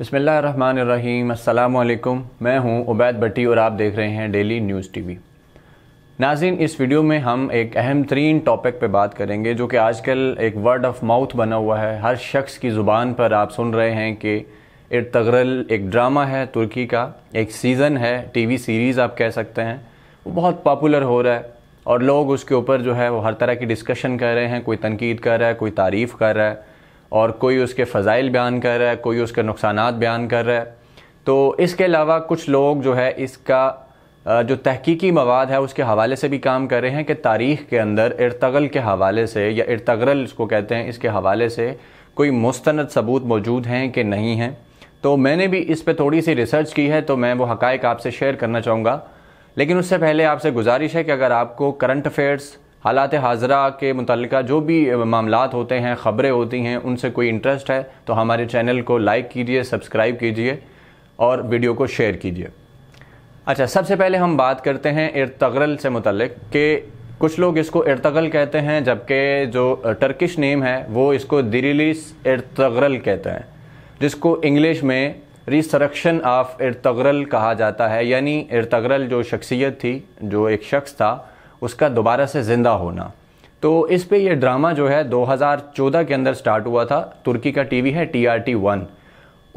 बसमीम अल्लाम मैं हूं उबैद भट्टी और आप देख रहे हैं डेली न्यूज़ टीवी नाजिन इस वीडियो में हम एक अहम तरीन टॉपिक पे बात करेंगे जो कि आजकल एक वर्ड ऑफ माउथ बना हुआ है हर शख्स की ज़ुबान पर आप सुन रहे हैं कि इर्तगरल एक ड्रामा है तुर्की का एक सीज़न है टीवी सीरीज़ आप कह सकते हैं वो बहुत पॉपुलर हो रहा है और लोग उसके ऊपर जो है वो हर तरह की डिस्कशन कर रहे हैं कोई तनकीद कर रहा है कोई तारीफ़ कर रहा है और कोई उसके फ़ज़ाइल बयान कर रहा है कोई उसके नुकसान बयान कर रहा है तो इसके अलावा कुछ लोग जो है इसका जो तहकीकी मवाद है उसके हवाले से भी काम कर रहे हैं कि तारीख़ के अंदर इरतगल के हवाले से या इरतगरल इसको कहते हैं इसके हवाले से कोई मुस्तंद सबूत मौजूद हैं कि नहीं हैं तो मैंने भी इस पर थोड़ी सी रिसर्च की है तो मैं वो हक़ आपसे शेयर करना चाहूँगा लेकिन उससे पहले आपसे गुजारिश है कि अगर आपको करंट अफेयर्स हालात हाजरा के मुतल जो भी मामला होते हैं ख़बरें होती हैं उनसे कोई इंटरेस्ट है तो हमारे चैनल को लाइक कीजिए सब्सक्राइब कीजिए और वीडियो को शेयर कीजिए अच्छा सबसे पहले हम बात करते हैं इरतगरल से मुतल कि कुछ लोग इसको इरतगल कहते हैं जबकि जो टर्किश नेम है वो इसको दिरिलिस इरतगरल कहते हैं जिसको इंग्लिश में रिसरक्शन ऑफ इरतगरल कहा जाता है यानी इरतगरल जो शख्सियत थी जो एक शख्स था उसका दोबारा से ज़िंदा होना तो इस पे ये ड्रामा जो है 2014 के अंदर स्टार्ट हुआ था तुर्की का टीवी है टी आर टी वन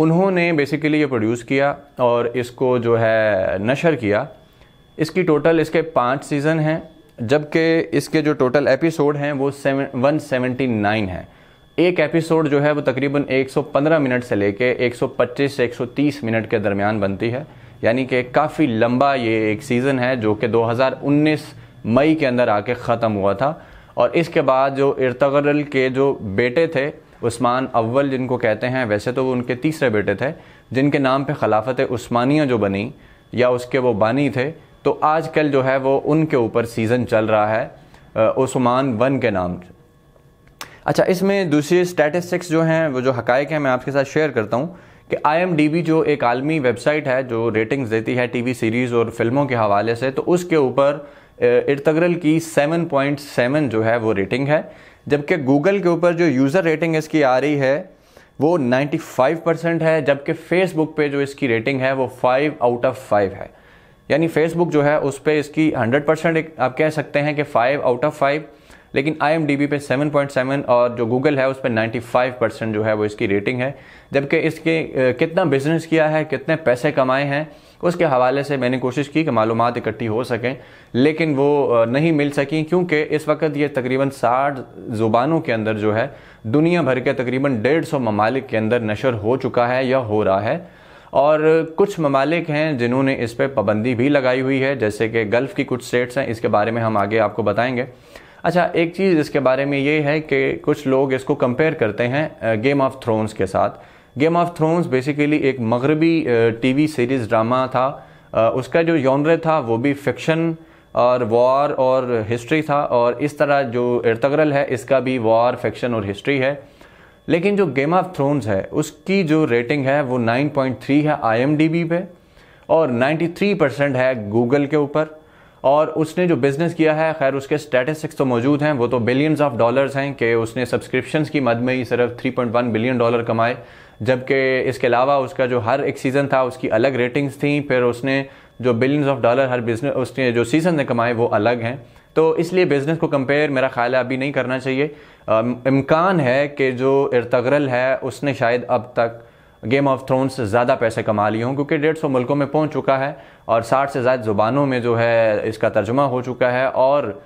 उन्होंने बेसिकली ये प्रोड्यूस किया और इसको जो है नशर किया इसकी टोटल इसके पाँच सीज़न हैं जबकि इसके जो टोटल एपिसोड हैं वो सेवन वन सेवेंटी नाइन है एक एपिसोड जो है वो तकरीबन 115 मिनट से लेके 125 से 130 मिनट के दरमियान बनती है यानी कि काफ़ी लंबा ये एक सीज़न है जो कि 2019 मई के अंदर आके ख़त्म हुआ था और इसके बाद जो इर्तगरल के जो बेटे थे उस्मान अव्वल जिनको कहते हैं वैसे तो वो उनके तीसरे बेटे थे जिनके नाम पे खिलाफत उस्मानिया जो बनी या उसके वो बानी थे तो आजकल जो है वो उनके ऊपर सीज़न चल रहा है उस्मान वन के नाम से अच्छा इसमें दूसरी स्टैटिस्टिक्स जो हैं वो जो हकायक हैं मैं आपके साथ शेयर करता हूँ कि आई जो एक आलमी वेबसाइट है जो रेटिंग्स देती है टीवी सीरीज़ और फिल्मों के हवाले से तो उसके ऊपर इर्तगरल की सेवन पॉइंट सेवन जो है वो रेटिंग है जबकि गूगल के ऊपर जो यूज़र रेटिंग इसकी आ रही है वो 95 परसेंट है जबकि फेसबुक पे जो इसकी रेटिंग है वो फाइव आउट ऑफ फाइव है यानी फेसबुक जो है उस पर इसकी 100 परसेंट आप कह सकते हैं कि फाइव आउट ऑफ फाइव लेकिन आई पे 7.7 और जो गूगल है उस पर नाइन्टी परसेंट जो है वो इसकी रेटिंग है जबकि इसके कितना बिजनेस किया है कितने पैसे कमाए हैं उसके हवाले से मैंने कोशिश की कि मालूम इकट्ठी हो सकें लेकिन वो नहीं मिल सकें क्योंकि इस वक्त ये तकरीबन साठ ज़ुबानों के अंदर जो है दुनिया भर के तकरीबन डेढ़ सौ ममालिक के अंदर नशर हो चुका है या हो रहा है और कुछ ममालिक हैं जिन्होंने इस पर पाबंदी भी लगाई हुई है जैसे कि गल्फ़ की कुछ स्टेट्स हैं इसके बारे में हम आगे आपको बताएंगे अच्छा एक चीज़ इसके बारे में ये है कि कुछ लोग इसको कंपेयर करते हैं गेम ऑफ थ्रोन्स के साथ गेम ऑफ थ्रोन्स बेसिकली एक मगरबी टीवी सीरीज़ ड्रामा था उसका जो यौनरे था वो भी फिक्शन और वॉर और हिस्ट्री था और इस तरह जो इर्तगरल है इसका भी वॉर फिक्शन और हिस्ट्री है लेकिन जो गेम ऑफ थ्रोन्स है उसकी जो रेटिंग है वो 9.3 है आई पे और 93 परसेंट है गूगल के ऊपर और उसने जो बिज़नेस किया है खैर उसके स्टेटिस्टिक्स तो मौजूद हैं वो तो बिलियंस ऑफ डॉलर्स हैं कि उसने सब्सक्रिप्शंस की मद में ही सिर्फ 3.1 बिलियन डॉलर कमाए जबकि इसके अलावा उसका जो हर एक सीज़न था उसकी अलग रेटिंग्स थी फिर उसने जो बिलियंस ऑफ डॉलर हर बिजनेस उसने जो सीज़न ने कमाए वो अलग हैं तो इसलिए बिज़नेस को कंपेयर मेरा ख्याल है अभी नहीं करना चाहिए इम्कान है कि जो इरतगरल है उसने शायद अब तक गेम ऑफ थ्रोन्स से ज़्यादा पैसे कमा लिए हों क्योंकि डेढ़ सौ मुल्कों में पहुंच चुका है और साठ से ज़्यादा ज़ुबानों में जो है इसका तर्जुमा हो चुका है और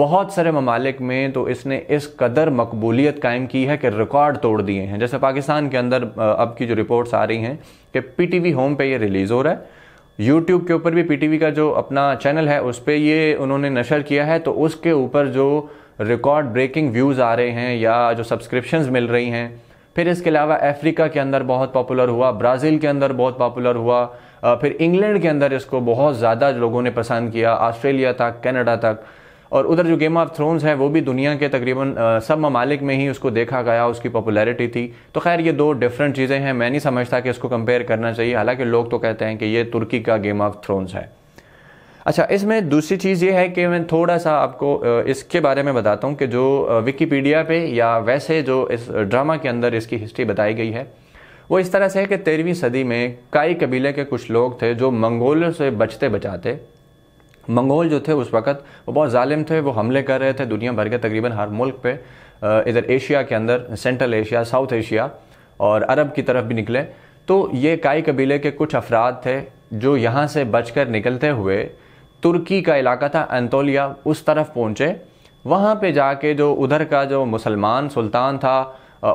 बहुत सारे ममालिक में तो इसने इस कदर मकबूलियत कायम की है कि रिकॉर्ड तोड़ दिए हैं जैसे पाकिस्तान के अंदर अब की जो रिपोर्ट्स आ रही हैं कि पीटीवी होम पे ये रिलीज़ हो रहा है यूट्यूब के ऊपर भी पीटीवी का जो अपना चैनल है उस पर ये उन्होंने नशर किया है तो उसके ऊपर जो रिकॉर्ड ब्रेकिंग व्यूज़ आ रहे हैं या जो सब्सक्रिप्शंस मिल रही हैं फिर इसके अलावा अफ्रीका के अंदर बहुत पॉपुलर हुआ ब्राज़ील के अंदर बहुत पॉपुलर हुआ फिर इंग्लैंड के अंदर इसको बहुत ज़्यादा लोगों ने पसंद किया ऑस्ट्रेलिया तक कनाडा तक और उधर जो गेम ऑफ थ्रोन्स है वो भी दुनिया के तकरीबन सब ममालिक में ही उसको देखा गया उसकी पॉपुलैरिटी थी तो खैर ये दो डिफरेंट चीज़ें हैं मैं नहीं समझता कि इसको कंपेयर करना चाहिए हालांकि लोग तो कहते हैं कि ये तुर्की का गेम ऑफ थ्रोन्स है अच्छा इसमें दूसरी चीज़ ये है कि मैं थोड़ा सा आपको इसके बारे में बताता हूँ कि जो विकीपीडिया पे या वैसे जो इस ड्रामा के अंदर इसकी हिस्ट्री बताई गई है वो इस तरह से है कि तेरहवीं सदी में कई कबीले के कुछ लोग थे जो मंगोलों से बचते बचाते मंगोल जो थे उस वक्त वो बहुत ालिम थे वो हमले कर रहे थे दुनिया भर के तकरीबन हर मुल्क पे इधर एशिया के अंदर सेंट्रल एशिया साउथ एशिया और अरब की तरफ भी निकले तो ये काई कबीले के कुछ अफराद थे जो यहाँ से बचकर निकलते हुए तुर्की का इलाका था एंतोलिया उस तरफ पहुँचे वहाँ पे जाके जो उधर का जो मुसलमान सुल्तान था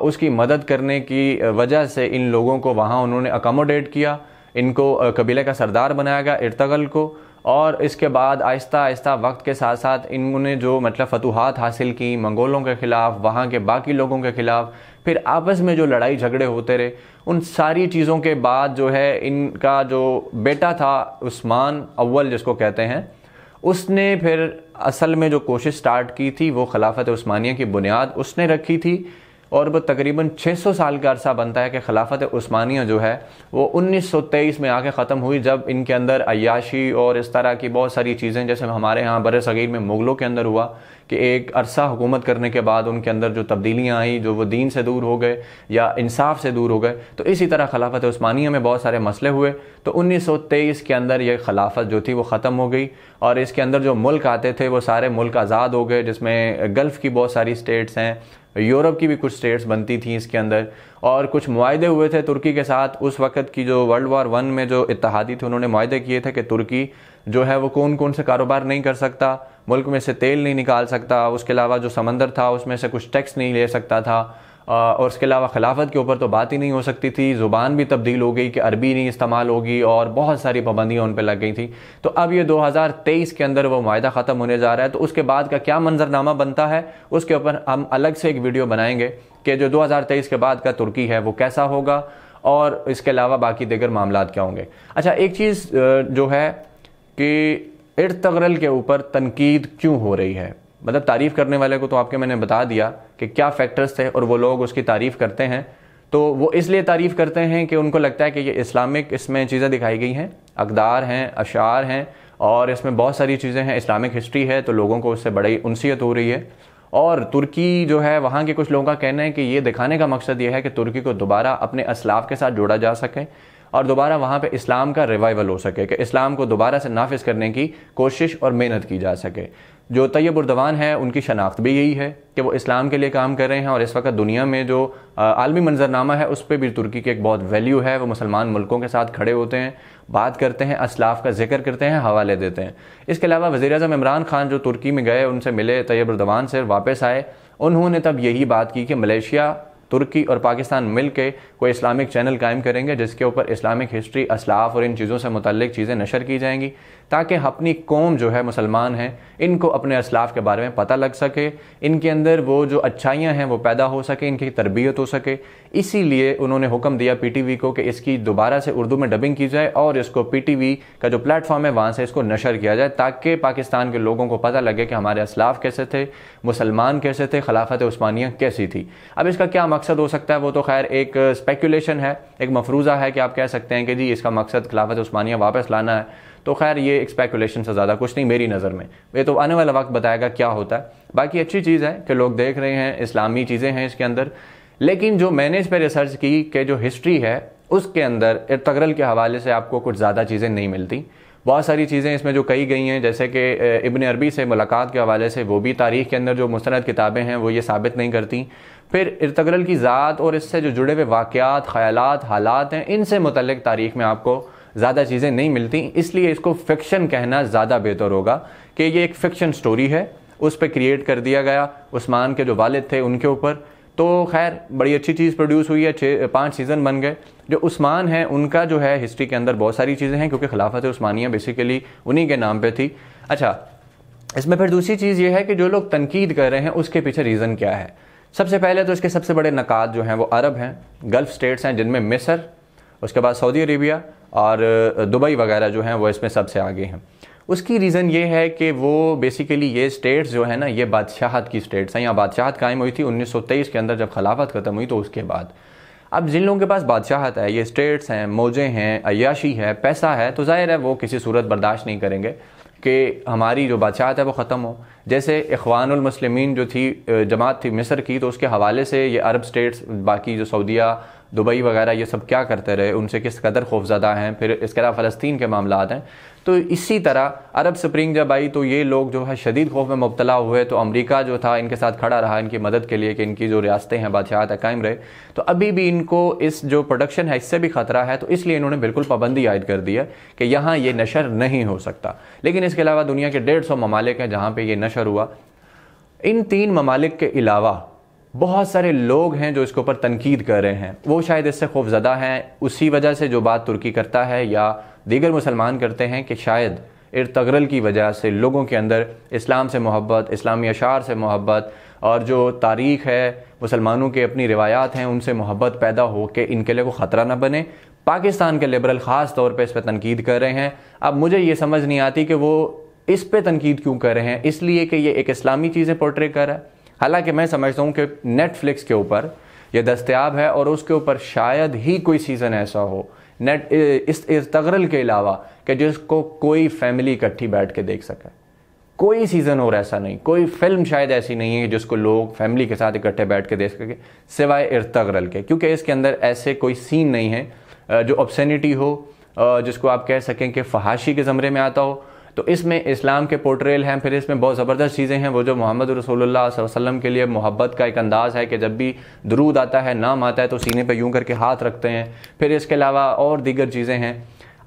उसकी मदद करने की वजह से इन लोगों को वहाँ उन्होंने अकोमोडेट किया इनको कबीले का सरदार बनाया गया इर्तगल को और इसके बाद आहिस्ता आहिस्ता वक्त के साथ साथ इन्होंने जो मतलब फतूहत हासिल की मंगोलों के ख़िलाफ़ वहाँ के बाकी लोगों के ख़िलाफ़ फिर आपस में जो लड़ाई झगड़े होते रहे उन सारी चीज़ों के बाद जो है इनका जो बेटा था उस्मान अव्वल जिसको कहते हैं उसने फिर असल में जो कोशिश स्टार्ट की थी वो खिलाफत उस्मानिया की बुनियाद उसने रखी थी और वो तकरीबन 600 साल का अरसा बनता है कि खिलाफत उस्मानिया जो है वो 1923 में आके ख़त्म हुई जब इनके अंदर अयाशी और इस तरह की बहुत सारी चीज़ें जैसे हमारे यहाँ बर सग़ीर में मुग़लों के अंदर हुआ कि एक अरसा हुकूमत करने के बाद उनके अंदर जो तब्दीलियाँ आई जो वो दीन से दूर हो गए या इंसाफ से दूर हो गए तो इसी तरह खिलाफत उस्मानिया में बहुत सारे मसले हुए तो 1923 के अंदर ये खिलाफत जो थी वो ख़त्म हो गई और इसके अंदर जो मुल्क आते थे वो सारे मुल्क आज़ाद हो गए जिसमें गल्फ़ की बहुत सारी स्टेट्स हैं यूरोप की भी कुछ स्टेट्स बनती थी इसके अंदर और कुछ मुआदे हुए थे तुर्की के साथ उस वक्त की जो वर्ल्ड वॉर वन में जो इतिहादी थे उन्होंने मुआदे किए थे कि तुर्की जो है वो कौन कौन से कारोबार नहीं कर सकता मुल्क में से तेल नहीं निकाल सकता उसके अलावा जो समंदर था उसमें से कुछ टैक्स नहीं ले सकता था और उसके अलावा खिलाफत के ऊपर तो बात ही नहीं हो सकती थी ज़ुबान भी तब्दील हो गई कि अरबी नहीं इस्तेमाल होगी और बहुत सारी पाबंदियाँ उन पर लग गई थी तो अब ये 2023 के अंदर वो माहा ख़त्म होने जा रहा है तो उसके बाद का क्या मंजरनामा बनता है उसके ऊपर हम अलग से एक वीडियो बनाएंगे कि जो तेईस के बाद का तुर्की है वो कैसा होगा और इसके अलावा बाकी दिगर मामला क्या होंगे अच्छा एक चीज़ जो है कि इर्तगरल के ऊपर तनकीद क्यों हो रही है मतलब तारीफ़ करने वाले को तो आपके मैंने बता दिया कि क्या फैक्टर्स थे और वो लोग उसकी तारीफ़ करते हैं तो वो इसलिए तारीफ़ करते हैं कि उनको लगता है कि ये इस्लामिक इसमें चीज़ें दिखाई गई हैं अकदार हैं अशार हैं और इसमें बहुत सारी चीज़ें हैं इस्लामिक हिस्ट्री है तो लोगों को उससे बड़ी उनसीयत हो रही है और तुर्की जो है वहाँ के कुछ लोगों का कहना है कि ये दिखाने का मकसद ये है कि तुर्की को दोबारा अपने असलाफ के साथ जोड़ा जा सके और दोबारा वहाँ पे इस्लाम का रिवाइवल हो सके कि इस्लाम को दोबारा से नाफिज करने की कोशिश और मेहनत की जा सके जो तैयब उर्दवान है उनकी शनाख्त भी यही है कि वो इस्लाम के लिए काम कर रहे हैं और इस वक्त दुनिया में जो आलमी मंजरनामा है उस पर भी तुर्की की एक बहुत वैल्यू है वो मुसलमान मुल्कों के साथ खड़े होते हैं बात करते हैं असलाफ का जिक्र करते हैं हवाले देते हैं इसके अलावा वज़ी अजम इमरान खान जो तुर्की में गए उनसे मिले तैयब उर्दवान से वापस आए उन्होंने तब यही बात की कि मलेशिया तुर्की और पाकिस्तान मिल के कोई इस्लामिक चैनल कायम करेंगे जिसके ऊपर इस्लामिक हिस्ट्री असलाफ और इन चीज़ों से मुतल चीज़ें नशर की जाएंगी ताकि अपनी कौम जो है मुसलमान हैं इनको अपने असलाफ के बारे में पता लग सके इनके अंदर वो जो अच्छाइयाँ हैं वो पैदा हो सके इनकी तरबियत हो सके इसीलिए उन्होंने हुक्म दिया पी टी वी को कि इसकी दोबारा से उर्दू में डबिंग की जाए और इसको पी टी वी का जो प्लेटफॉर्म है वहाँ से इसको नशर किया जाए ताकि पाकिस्तान के लोगों को पता लगे कि हमारे असलाफ कैसे थे मुसलमान कैसे थे खिलाफत उस्मानिया कैसी थी अब इसका क्या मकसद हो सकता है वो तो खैर एक स्पेकुलेशन है एक मफरूज़ा है कि आप कह सकते हैं कि जी इसका मकसद खिलाफत उस्मानिया वापस लाना है तो खैर ये एक्सपेकुलेशन से ज़्यादा कुछ नहीं मेरी नज़र में ये तो आने वाला वक्त बताएगा क्या होता है बाकी अच्छी चीज़ है कि लोग देख रहे हैं इस्लामी चीज़ें हैं इसके अंदर लेकिन जो मैंने इस पर रिसर्च की कि जो हिस्ट्री है उसके अंदर इरतगरल के हवाले से आपको कुछ ज़्यादा चीज़ें नहीं मिलती बहुत सारी चीज़ें इसमें जो कही गई हैं जैसे कि इबन अरबी से मुलाकात के हवाले से वो भी तारीख़ के अंदर जो मुस्ंद किताबें हैं वो ये साबित नहीं करती फिर इरतगरल की ज़ात और इससे जो जुड़े हुए वाक़ात ख्याल हालात हैं इनसे मुतलक तारीख़ में आपको ज़्यादा चीज़ें नहीं मिलती इसलिए इसको फिक्शन कहना ज़्यादा बेहतर होगा कि ये एक फिक्शन स्टोरी है उस पर क्रिएट कर दिया गया उस्मान के जो वालिद थे उनके ऊपर तो खैर बड़ी अच्छी चीज़ प्रोड्यूस हुई है छः पाँच सीज़न बन गए जो उस्मान हैं उनका जो है हिस्ट्री के अंदर बहुत सारी चीज़ें हैं क्योंकि खिलाफत उस्मानिया बेसिकली उन्हीं के नाम पे थी अच्छा इसमें फिर दूसरी चीज़ ये है कि जो लोग तनकीद कर रहे हैं उसके पीछे रीज़न क्या है सबसे पहले तो इसके सबसे बड़े नकात जो हैं वो अरब हैं गल्फ़ स्टेट्स हैं जिनमें मिसर उसके बाद सऊदी अरेबिया और दुबई वगैरह जो हैं वो इसमें सबसे आगे हैं उसकी रीज़न ये है कि वो बेसिकली ये स्टेट्स जो है ना ये बादशाहत की स्टेट्स हैं यहाँ बादशाहत कायम हुई थी 1923 के अंदर जब खिलाफत ख़त्म हुई तो उसके बाद अब जिन लोगों के पास बादशाहत है ये स्टेट्स हैं मौजें हैं अयाशी है पैसा है तो ज़ाहिर है वो किसी सूरत बर्दाश्त नहीं करेंगे कि हमारी जो बादशाहत है वो ख़त्म हो जैसे इखवानमसलमिन जो थी जमात थी मिस्र की तो उसके हवाले से ये अरब स्टेट्स बाकी जो सऊदिया दुबई वगैरह ये सब क्या करते रहे उनसे किस कदर खौफजदा हैं फिर इसके अलावा फ़लस्तीन के मामला हैं तो इसी तरह अरब स्प्रिंग जब आई तो ये लोग जो है शदीद खौफ में मुबतला हुए तो अमरीका जो था इनके साथ खड़ा रहा इनकी मदद के लिए कि इनकी जो रियासतें हैं बादशाहत है कायम रहे तो अभी भी इनको इस जो प्रोडक्शन है इससे भी ख़तरा है तो इसलिए इन्होंने बिल्कुल पाबंदी आयद कर दी है कि यहाँ ये नशर नहीं हो सकता लेकिन इसके अलावा दुनिया के डेढ़ सौ ममालिक हैं जहाँ पर यह नशर हुआ इन तीन ममालिक के अलावा बहुत सारे लोग हैं जो इसके ऊपर तनकीद कर रहे हैं वो शायद इससे खौफजदा हैं उसी वजह से जो बात तुर्की करता है या दीगर मुसलमान करते हैं कि शायद इरतगरल की वजह से लोगों के अंदर इस्लाम से मोहब्बत इस्लामी अशार से मोहब्बत और जो तारीख़ है मुसलमानों के अपनी रिवायात हैं उनसे मोहब्बत पैदा हो के इनके लिए को ख़तरा ना बने पाकिस्तान के लिबरल ख़ास तौर पर इस पर तनकीद कर रहे हैं अब मुझे ये समझ नहीं आती कि वो इस पर तनकीद क्यों कर रहे हैं इसलिए कि ये एक इस्लामी चीज़ें पोर्ट्रे कर रहा है हालांकि मैं समझता हूं कि नेटफ्लिक्स के ऊपर ये दस्तियाब है और उसके ऊपर शायद ही कोई सीज़न ऐसा हो नेट इस इस तगरल के अलावा कि जिसको कोई फैमिली इकट्ठी बैठ के देख सके कोई सीज़न और ऐसा नहीं कोई फिल्म शायद ऐसी नहीं है जिसको लोग फैमिली के साथ इकट्ठे बैठ के देख सके सिवाय इर्तगरल के क्योंकि इसके अंदर ऐसे कोई सीन नहीं है जो ऑब्सेनिटी हो जिसको आप कह सकें कि फहाशी के ज़मरे में आता हो तो इसमें इस्लाम के पोर्ट्रेल हैं फिर इसमें बहुत ज़बरदस्त चीज़ें हैं वो जो मोहम्मद रसोल्ला वसलम के लिए मोहब्बत का एक अंदाज़ है कि जब भी दरूद आता है नाम आता है तो सीने पर यूं करके हाथ रखते हैं फिर इसके अलावा और दीगर चीज़ें हैं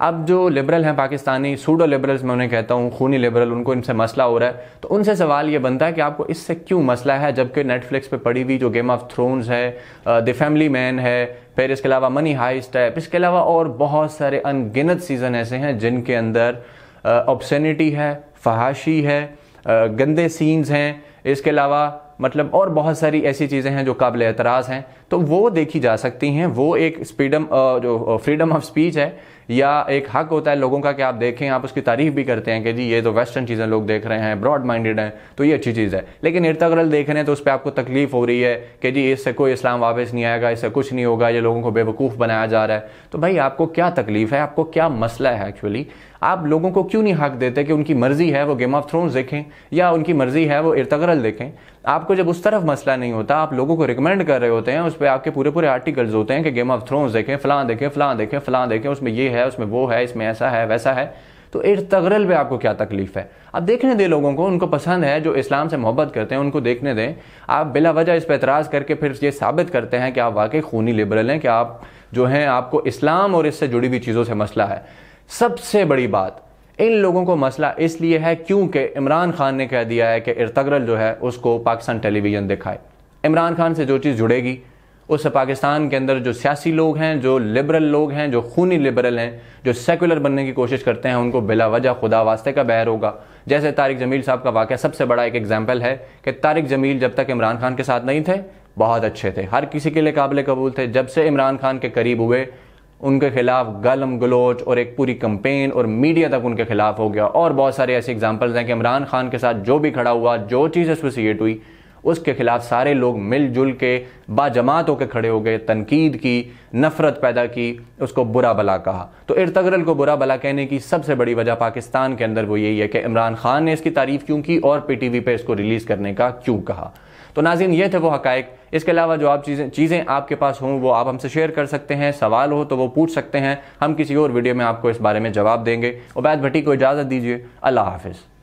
अब जो लिबरल हैं पाकिस्तानी सूडो लिबरल्स मैं उन्हें कहता हूँ खूनी लिबरल उनको इनसे मसला हो रहा है तो उनसे सवाल ये बनता है कि आपको इससे क्यों मसला है जबकि नेटफ्लिक्स पे पड़ी हुई जो गेम ऑफ थ्रोन्स है द फैमिली मैन है फिर इसके अलावा मनी हाइस्ट है इसके अलावा और बहुत सारे अनगिनत सीज़न ऐसे हैं जिनके अंदर ऑब्सनिटी है फहाशी है गंदे सीन्स हैं इसके अलावा मतलब और बहुत सारी ऐसी चीज़ें हैं जो काबिल एतराज़ हैं तो वो देखी जा सकती हैं वो एक स्पीडम जो फ्रीडम ऑफ स्पीच है या एक हक होता है लोगों का कि आप देखें आप उसकी तारीफ भी करते हैं कि जी ये तो वेस्टर्न चीज़ें लोग देख रहे हैं ब्रॉड माइंडेड हैं तो ये अच्छी चीज़ है लेकिन इर्तगरल देख रहे हैं तो उस पर आपको तकलीफ हो रही है कि जी इससे कोई इस्लाम वापस नहीं आएगा इससे कुछ नहीं होगा ये लोगों को बेवकूफ़ बनाया जा रहा है तो भाई आपको क्या तकलीफ़ है आपको क्या मसला है एक्चुअली आप लोगों को क्यों नहीं हक देते कि उनकी मर्ज़ी है वो गेम ऑफ थ्रोन्स देखें या उनकी मर्ज़ी है वो इर्तगरल देखें आपको जब उस तरफ मसला नहीं होता आप लोगों को रिकमेंड कर रहे होते हैं उस पर आपके पूरे पूरे आर्टिकल्स होते हैं कि गेम ऑफ थ्रोन्स देखें फलां देखें फलां देखें फलां देखें उसमें ये है उसमें वो है इसमें ऐसा है वैसा है तो इर्तगरल पे आपको क्या तकलीफ है आप देखने दें लोगों को उनको पसंद है जो इस्लाम से मोहब्बत करते हैं उनको देखने दें आप बिला वजह इस पर एतराज़ करके फिर ये साबित करते हैं कि आप वाकई खूनी लिबरल हैं कि आप जो हैं आपको इस्लाम और इससे जुड़ी हुई चीज़ों से मसला है सबसे बड़ी बात इन लोगों को मसला इसलिए है क्योंकि इमरान खान ने कह दिया है कि इरतगरल जो है उसको पाकिस्तान टेलीविज़न दिखाए इमरान खान से जो चीज़ जुड़ेगी उससे पाकिस्तान के अंदर जो सियासी लोग हैं जो लिबरल लोग हैं जो खूनी लिबरल हैं जो सेकुलर बनने की कोशिश करते हैं उनको बिला वजह खुदा वास्ते का बहर होगा जैसे तारिक जमील साहब का वाक़ सबसे बड़ा एक एग्जाम्पल है कि तारिक जमील जब तक इमरान खान के साथ नहीं थे बहुत अच्छे थे हर किसी के लिए काबिल कबूल थे जब से इमरान खान के करीब हुए उनके खिलाफ गलम गलोच और एक पूरी कंपेन और मीडिया तक उनके खिलाफ हो गया और बहुत सारे ऐसे एग्जाम्पल्स हैं कि इमरान खान के साथ जो भी खड़ा हुआ जो चीज़ एसोसिएट हुई उसके खिलाफ सारे लोग मिलजुल के बाजमात होकर खड़े हो गए तनकीद की नफ़रत पैदा की उसको बुरा भला कहा तो इर्तगरल को बुरा भला कहने की सबसे बड़ी वजह पाकिस्तान के अंदर वो यही है कि इमरान खान ने इसकी तारीफ़ क्यों की और पी टी वी पर इसको रिलीज़ करने का क्यों कहा तो नाजिन ये थे वो हक़ इसके अलावा जो आप चीज़ें चीज़ें आपके पास हों वो आप हमसे शेयर कर सकते हैं सवाल हो तो वो पूछ सकते हैं हम किसी और वीडियो में आपको इस बारे में जवाब देंगे उबैद भट्टी को इजाज़त दीजिए अल्लाह हाफिज़